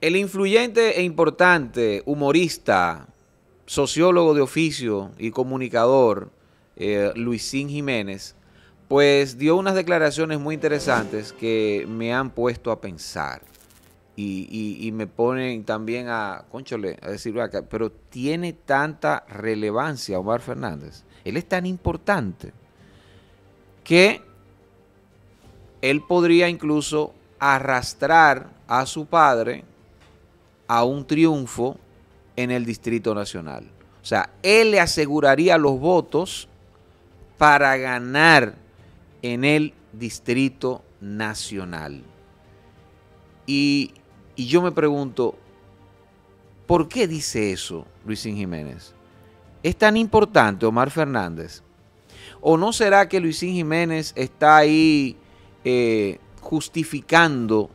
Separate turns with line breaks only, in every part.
El influyente e importante humorista, sociólogo de oficio y comunicador eh, Luisín Jiménez, pues dio unas declaraciones muy interesantes que me han puesto a pensar y, me ponen también a, conchole, a acá, pero tiene tanta relevancia Omar Fernández, él es tan importante que él podría incluso arrastrar a su padre a un triunfo en el Distrito Nacional. O sea, él le aseguraría los votos para ganar en el Distrito Nacional. Y, yo me pregunto, ¿por qué dice eso Luisín Jiménez? ¿Es tan importante Omar Fernández? ¿O no será que Luisín Jiménez está ahí eh, justificando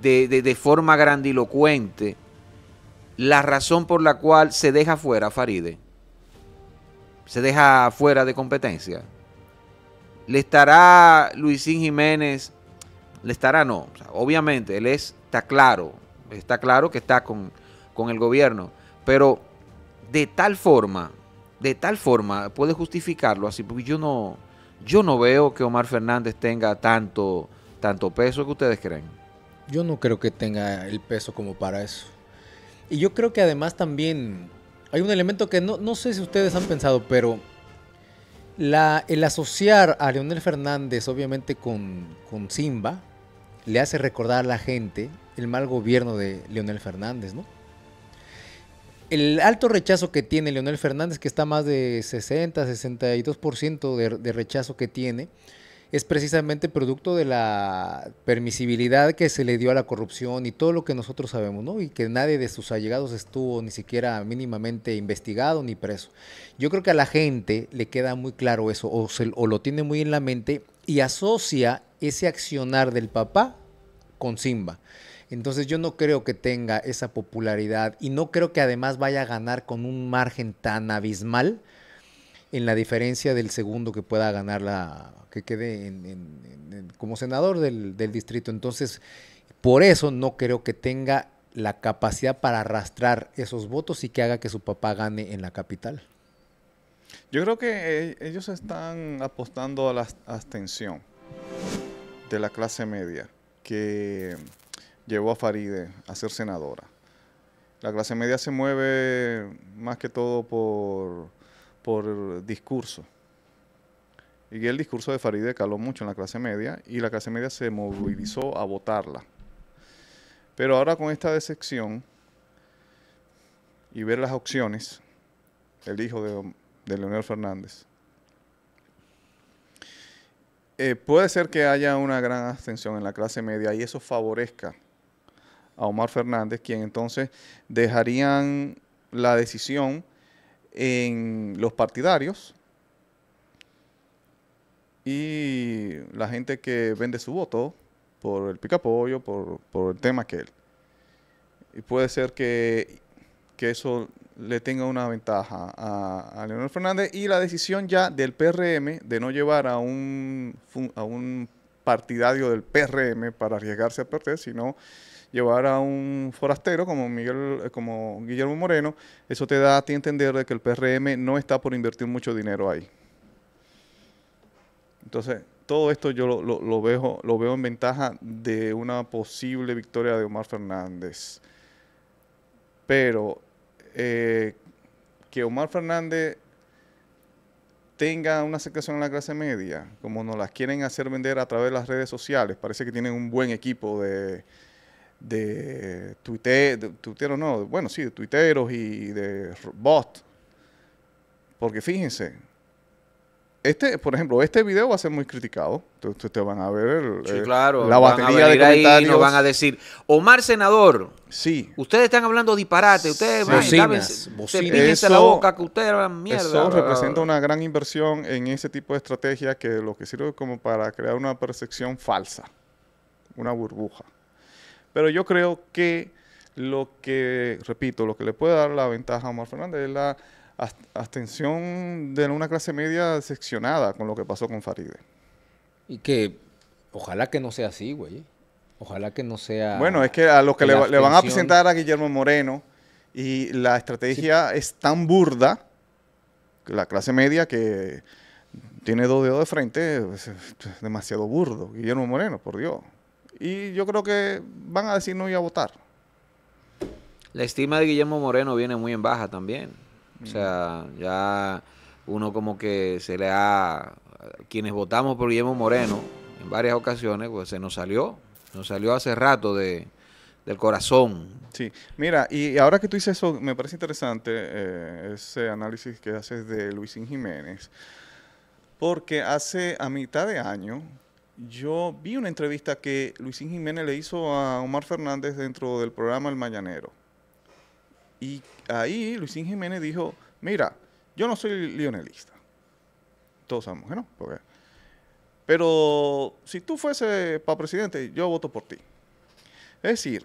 de, forma grandilocuente la razón por la cual se deja fuera Faride, se deja fuera de competencia. ¿Le estará Luisín Jiménez? ¿Le estará? No. obviamente, él está claro, está claro que está con, el gobierno, pero de tal forma, de tal forma, puede justificarlo así, porque yo no, yo no veo que Omar Fernández tenga tanto, tanto peso que ustedes creen.
Yo no creo que tenga el peso como para eso. Y yo creo que además también hay un elemento que no, sé si ustedes han pensado, pero el asociar a Leonel Fernández obviamente con, Simba le hace recordar a la gente el mal gobierno de Leonel Fernández, ¿no? El alto rechazo que tiene Leonel Fernández, que está más de 60, 62% de rechazo que tiene, es precisamente producto de la permisibilidad que se le dio a la corrupción y todo lo que nosotros sabemos, ¿no? Y que nadie de sus allegados estuvo ni siquiera mínimamente investigado ni preso. Yo creo que a la gente le queda muy claro eso, o, o lo tiene muy en la mente y asocia ese accionar del papá con Simba. Entonces yo no creo que tenga esa popularidad y no creo que además vaya a ganar con un margen tan abismal en la diferencia del segundo que pueda ganar la, que quede como senador del, del distrito. Entonces, por eso no creo que tenga la capacidad para arrastrar esos votos y que haga que su papá gane en la capital.
Yo creo que eh, ellos están apostando a la abstención de la clase media que llevó a Faride a ser senadora. La clase media se mueve más que todo por por discurso. Y el discurso de Faride caló mucho en la clase media y la clase media se movilizó a votarla. Pero ahora con esta decepción y ver las opciones, el hijo de, Leonel Fernández, eh, puede ser que haya una gran abstención en la clase media y eso favorezca a Omar Fernández, quien entonces dejarían la decisión en los partidarios y la gente que vende su voto por el picapollo, por, por el tema que él Y puede ser que, que eso le tenga una ventaja a, Leonel Fernández y la decisión ya del PRM de no llevar a un, a un partidario del PRM para arriesgarse a perder, sino llevar a un forastero como Miguel, eh, como Guillermo Moreno, eso te da a ti entender de que el PRM no está por invertir mucho dinero ahí. Entonces, todo esto yo lo, veo, lo veo en ventaja de una posible victoria de Omar Fernández. Pero eh, que Omar Fernández tenga una aceptación en la clase media, como nos las quieren hacer vender a través de las redes sociales, parece que tienen un buen equipo de, de, Twitter, tuiteros, no, bueno, sí, de tuiteros y de bots. Porque fíjense, este, por ejemplo, este video va a ser muy criticado. Ustedes van a ver eh, la batería de comentarios. nos van a
decir, Omar Senador, sí. ustedes están hablando disparate, ustedes sí. bocinas, la boca que ustedes mierda. Eso representa
una gran inversión en ese tipo de estrategia que lo que sirve como para crear una percepción falsa, una burbuja. Pero yo creo que lo que, repito, lo que le puede dar la ventaja a Omar Fernández es la abstención de una clase media seccionada con lo que pasó con Faride. Y que
ojalá que no sea así, güey. Ojalá que no sea... Bueno, es que a lo que le, van a presentar
a Guillermo Moreno y la estrategia es tan burda, la clase media que tiene dos dedos de frente, pues, es demasiado burdo. Guillermo Moreno, por Dios. Y yo creo que van a decir no y a votar.
La estima de Guillermo Moreno viene muy en baja también. O sea, ya uno como que se le ha... Quienes votamos por Guillermo Moreno en varias
ocasiones, pues se nos salió. Nos salió hace rato de, del corazón. Sí, mira, y ahora que tú dices eso, me parece interesante eh, ese análisis que haces de Luisín Jiménez, porque hace a mitad de año yo vi una entrevista que Luisín Jiménez le hizo a Omar Fernández dentro del programa El Mañanero. Y ahí Luisín Jiménez dijo, mira, yo no soy lionelista. Todos sabemos que no. Pero si tú fuese para presidente, yo voto por ti. Es decir,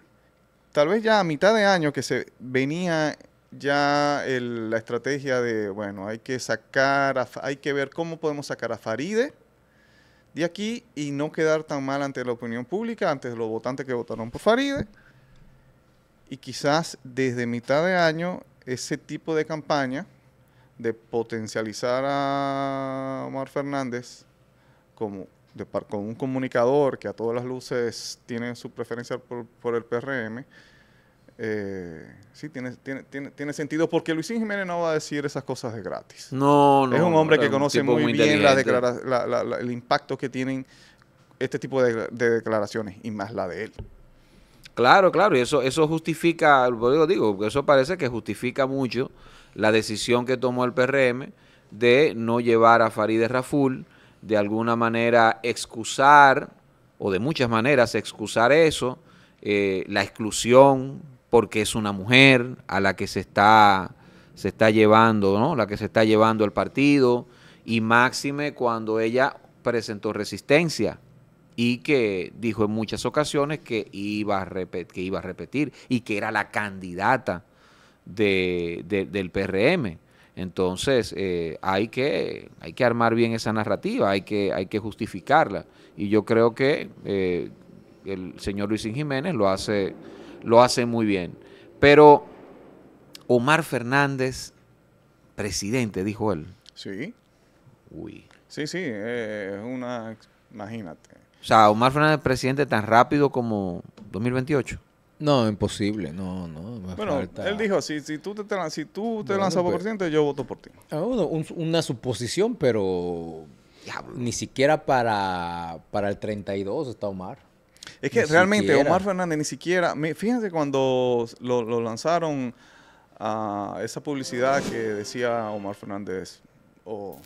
tal vez ya a mitad de año que se venía ya la estrategia de, bueno, hay que sacar, hay que ver cómo podemos sacar a Faride de aquí y no quedar tan mal ante la opinión pública, ante los votantes que votaron por Faride. Y quizás desde mitad de año ese tipo de campaña de potencializar a Omar Fernández como un comunicador que a todas las luces tiene su preferencia por, por el PRM, eh, sí, tiene, tiene, tiene, sentido porque Luisín Jiménez no va a decir esas cosas de gratis. No, no. Es un hombre que conoce muy, bien el impacto que tienen este tipo de, declaraciones y más la de él.
Claro, claro, y eso, eso justifica, lo digo, eso parece que justifica mucho la decisión que tomó el PRM de no llevar a Farideh Raful, de alguna manera excusar, o de muchas maneras excusar eso, eh, la exclusión porque es una mujer a la que se está, se está llevando, ¿no? La que se está llevando el partido y máxime cuando ella presentó resistencia y que dijo en muchas ocasiones que iba a, que iba a repetir y que era la candidata del PRM. Entonces eh, hay, que, hay que armar bien esa narrativa, hay que, hay que justificarla. Y yo creo que eh, el señor Luisín Jiménez lo hace, lo hace muy bien. Pero Omar Fernández, presidente, dijo él.
Sí. Uy. Sí, sí, eh, es una... Imagínate.
O sea, Omar Fernández, presidente, tan rápido como 2028. No, imposible, no, no. Bueno,
él dijo, si, si tú te, si tú te lanzas por pues. presidente, yo voto por ti. Ah,
una suposición, pero ni siquiera para, para el 32
está Omar. Es que realmente Omar Fernández ni siquiera, fíjense cuando lo, lanzaron a esa publicidad que decía Omar Fernández o,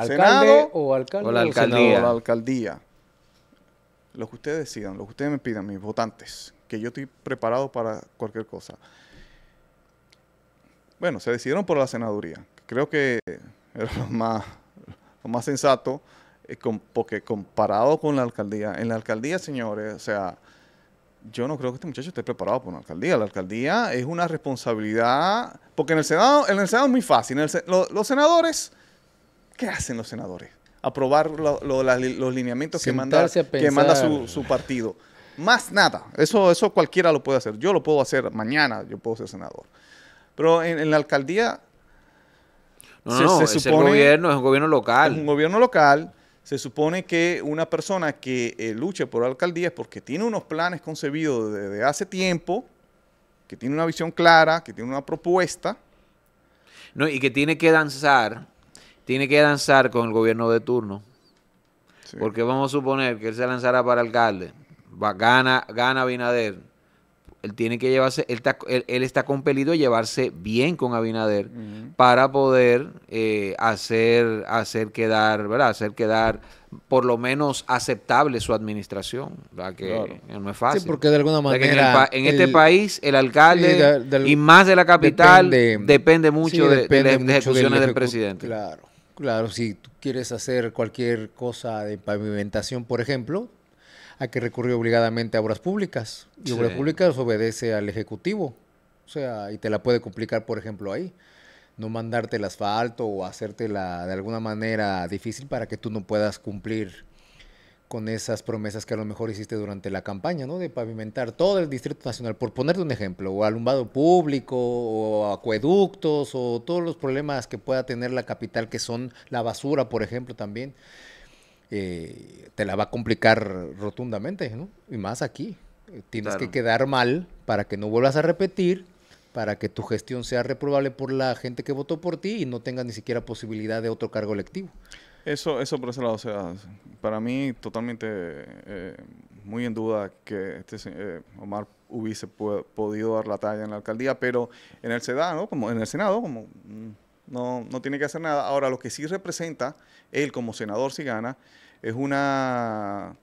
alcalde, o, alcalde, la alcaldía. Lo que ustedes decidan, lo que ustedes me pidan, mis votantes, que yo estoy preparado para cualquier cosa. Bueno, se decidieron por la senaduría. Creo que era más, lo más sensato eh, porque comparado con la alcaldía, en la alcaldía, señores, o sea, yo no creo que este muchacho esté preparado para una alcaldía. La alcaldía es una responsabilidad, porque en el Senado, en el Senado es muy fácil. los senadores, ¿qué hacen los senadores? Aprobar los lineamientos que manda, su, partido. Más nada. Eso, eso cualquiera lo puede hacer. Yo lo puedo hacer mañana, yo puedo ser senador. Pero en, la alcaldía. No, no, es el gobierno, es un gobierno local. Es un gobierno local se supone que una persona que lucha eh, luche por alcaldía es porque tiene unos planes concebidos desde hace tiempo, que tiene una visión clara, que tiene una propuesta.
No, y que tiene que danzar, tiene que danzar con el gobierno de turno. Porque vamos a suponer que él se lanzará para alcalde, va, gana, gana Binader él tiene que llevarse, él está, él, está compelido a llevarse bien con Abinader para poder eh, hacer, hacer quedar, ¿verdad? Hacer quedar por lo menos aceptable su administración, no es fácil. Sí, porque de alguna manera... en, este país, el alcalde y más de la capital depende, mucho de, las ejecuciones del, presidente.
Claro, claro. Si tú quieres hacer cualquier cosa de pavimentación, por ejemplo, a que recurrió obligadamente a obras públicas. Y obras públicas obedece al Ejecutivo. O sea, y te la puede complicar, por ejemplo, ahí. No mandarte el asfalto o hacértela de alguna manera difícil para que tú no puedas cumplir con esas promesas que a lo mejor hiciste durante la campaña, ¿no? De pavimentar todo el Distrito Nacional, por ponerte un ejemplo, o alumbrado público, o acueductos, o todos los problemas que pueda tener la capital, que son la basura, por ejemplo, también. Eh, te la va a complicar rotundamente, ¿no? Y más aquí. Eh, tienes que quedar mal para que no vuelvas a repetir, para que tu gestión sea reprobable por la gente que votó por ti y no tengas ni siquiera posibilidad de otro cargo electivo.
Eso, eso por ese lado, o sea, para mí totalmente eh, muy en duda que este Omar hubiese podido dar la talla en la alcaldía, pero en el Senado, como en el Senado, como mm, no, no tiene que hacer nada. Ahora, lo que sí representa él como senador si gana es una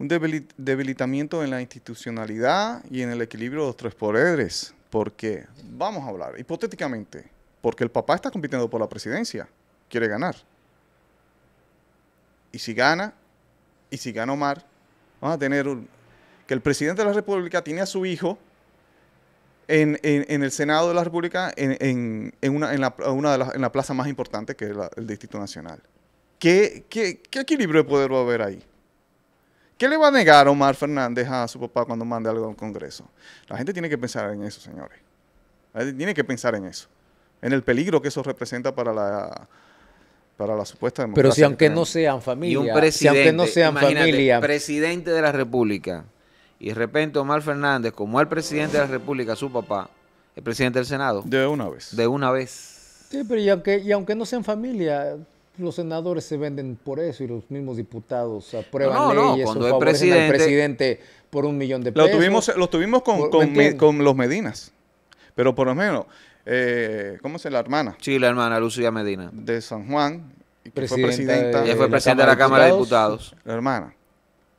un debilitamiento en la institucionalidad y en el equilibrio de los tres poderes. Porque, vamos a hablar, hipotéticamente, porque el papá está compitiendo por la presidencia, quiere ganar. Y si gana, y si gana Omar, vamos a tener que el presidente de la República tiene a su hijo en, el Senado de la República en, una, la, en la plaza más importante que es el Distrito Nacional. ¿Qué, equilibrio de poder va a haber ahí? ¿Qué le va a negar Omar Fernández a su papá cuando mande algo al Congreso? La gente tiene que pensar en eso, señores. La gente tiene que pensar en eso. En el peligro que eso representa para la, para la supuesta democracia. Pero si aunque no sean familia, si aunque no sean
familia.
presidente de la República y de repente Omar Fernández, como el presidente de la República, su papá, el presidente del Senado. De una vez. De una vez.
Sí, pero y aunque, y aunque no sean familia, los senadores se venden por eso y los mismos diputados aprueban no, no, cuando o presidente, por un
millón de pesos. Lo tuvimos, lo tuvimos con, los Medinas, pero por lo menos, eh, ¿cómo es la hermana? Sí, la hermana Lucía Medina. De San Juan, que fue presidenta. De, la Cámara de Diputados. La hermana.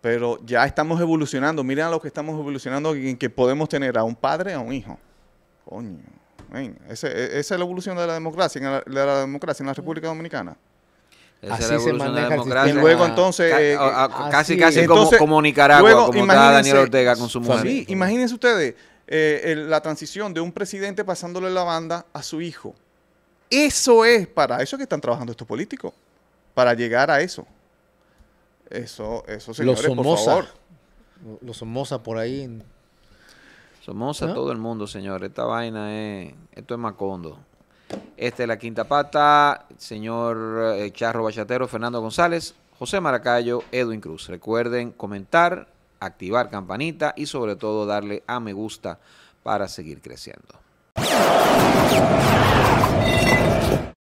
Pero ya estamos evolucionando. Miren a lo que estamos evolucionando en que podemos tener a un padre y a un hijo. Coño. E, esa, es la evolución de la democracia, en de la democracia en la República Dominicana así se maneja El Y luego entonces... Eh, ah, casi, casi como, como, Nicaragua, como Daniel Ortega con su mujer. imagínense ustedes eh, la transición de un presidente pasándole la banda a su hijo. Eso es para eso que están trabajando estos políticos, para llegar a eso. Eso, eso señores, Los por favor. Los Somoza por ahí.
Somoza
todo el mundo, señor Esta vaina es... Esto es Macondo. Esta es La Quinta Pata, señor eh, Charro Bachatero, Fernando González, José Maracayo, Edwin Cruz. Recuerden comentar, activar campanita y sobre todo darle a me gusta para seguir creciendo.